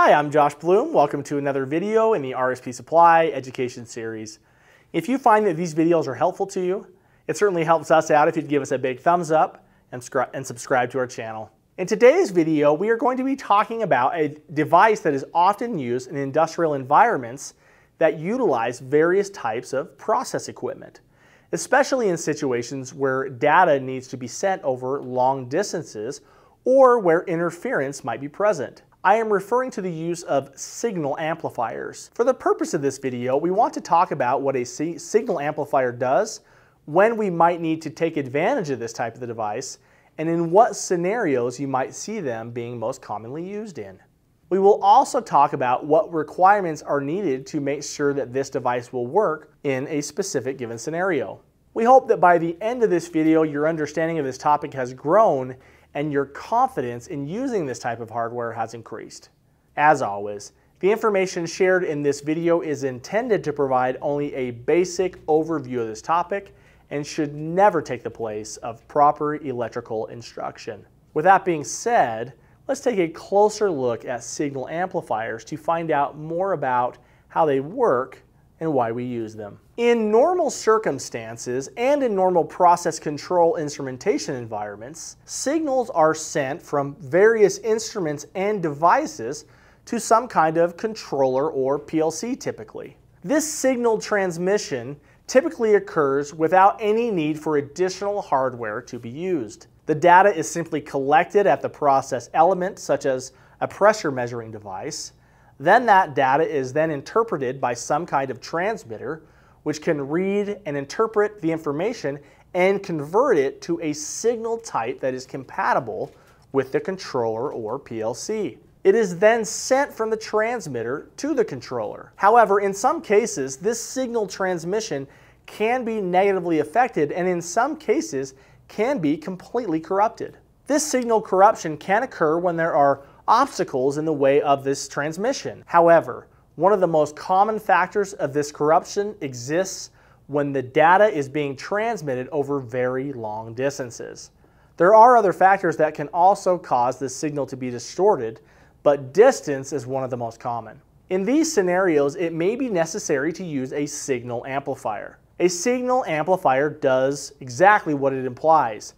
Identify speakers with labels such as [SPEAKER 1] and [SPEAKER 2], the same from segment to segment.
[SPEAKER 1] Hi, I'm Josh Bloom. Welcome to another video in the RSP Supply Education Series. If you find that these videos are helpful to you, it certainly helps us out if you'd give us a big thumbs up and, and subscribe to our channel. In today's video, we are going to be talking about a device that is often used in industrial environments that utilize various types of process equipment, especially in situations where data needs to be sent over long distances or where interference might be present. I am referring to the use of signal amplifiers. For the purpose of this video, we want to talk about what a signal amplifier does, when we might need to take advantage of this type of the device, and in what scenarios you might see them being most commonly used in. We will also talk about what requirements are needed to make sure that this device will work in a specific given scenario. We hope that by the end of this video, your understanding of this topic has grown and your confidence in using this type of hardware has increased. As always, the information shared in this video is intended to provide only a basic overview of this topic and should never take the place of proper electrical instruction. With that being said, let's take a closer look at signal amplifiers to find out more about how they work and why we use them. In normal circumstances and in normal process control instrumentation environments, signals are sent from various instruments and devices to some kind of controller or PLC typically. This signal transmission typically occurs without any need for additional hardware to be used. The data is simply collected at the process element, such as a pressure measuring device, then that data is then interpreted by some kind of transmitter, which can read and interpret the information and convert it to a signal type that is compatible with the controller or PLC. It is then sent from the transmitter to the controller. However, in some cases, this signal transmission can be negatively affected and in some cases can be completely corrupted. This signal corruption can occur when there are obstacles in the way of this transmission. However, one of the most common factors of this corruption exists when the data is being transmitted over very long distances. There are other factors that can also cause the signal to be distorted, but distance is one of the most common. In these scenarios, it may be necessary to use a signal amplifier. A signal amplifier does exactly what it implies.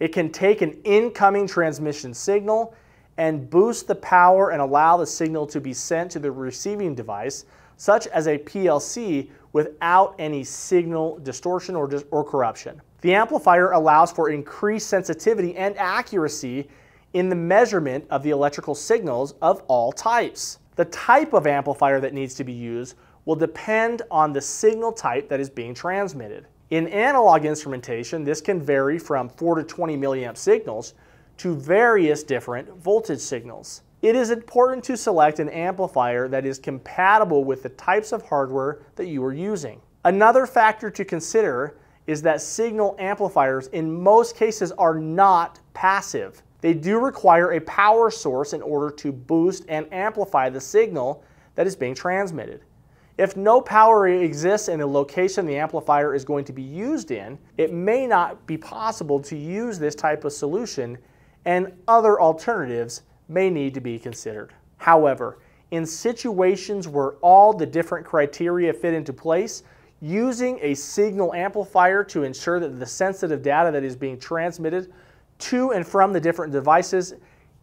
[SPEAKER 1] It can take an incoming transmission signal and boost the power and allow the signal to be sent to the receiving device, such as a PLC, without any signal distortion or, dis or corruption. The amplifier allows for increased sensitivity and accuracy in the measurement of the electrical signals of all types. The type of amplifier that needs to be used will depend on the signal type that is being transmitted. In analog instrumentation, this can vary from 4 to 20 milliamp signals to various different voltage signals. It is important to select an amplifier that is compatible with the types of hardware that you are using. Another factor to consider is that signal amplifiers in most cases are not passive. They do require a power source in order to boost and amplify the signal that is being transmitted. If no power exists in the location the amplifier is going to be used in, it may not be possible to use this type of solution and other alternatives may need to be considered. However, in situations where all the different criteria fit into place, using a signal amplifier to ensure that the sensitive data that is being transmitted to and from the different devices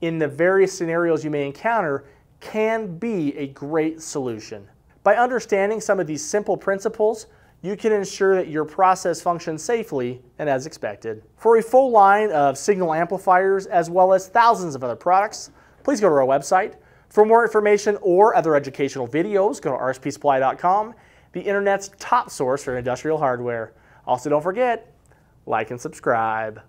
[SPEAKER 1] in the various scenarios you may encounter can be a great solution. By understanding some of these simple principles, you can ensure that your process functions safely and as expected. For a full line of signal amplifiers as well as thousands of other products, please go to our website. For more information or other educational videos, go to rspsupply.com, the internet's top source for industrial hardware. Also, don't forget, like and subscribe.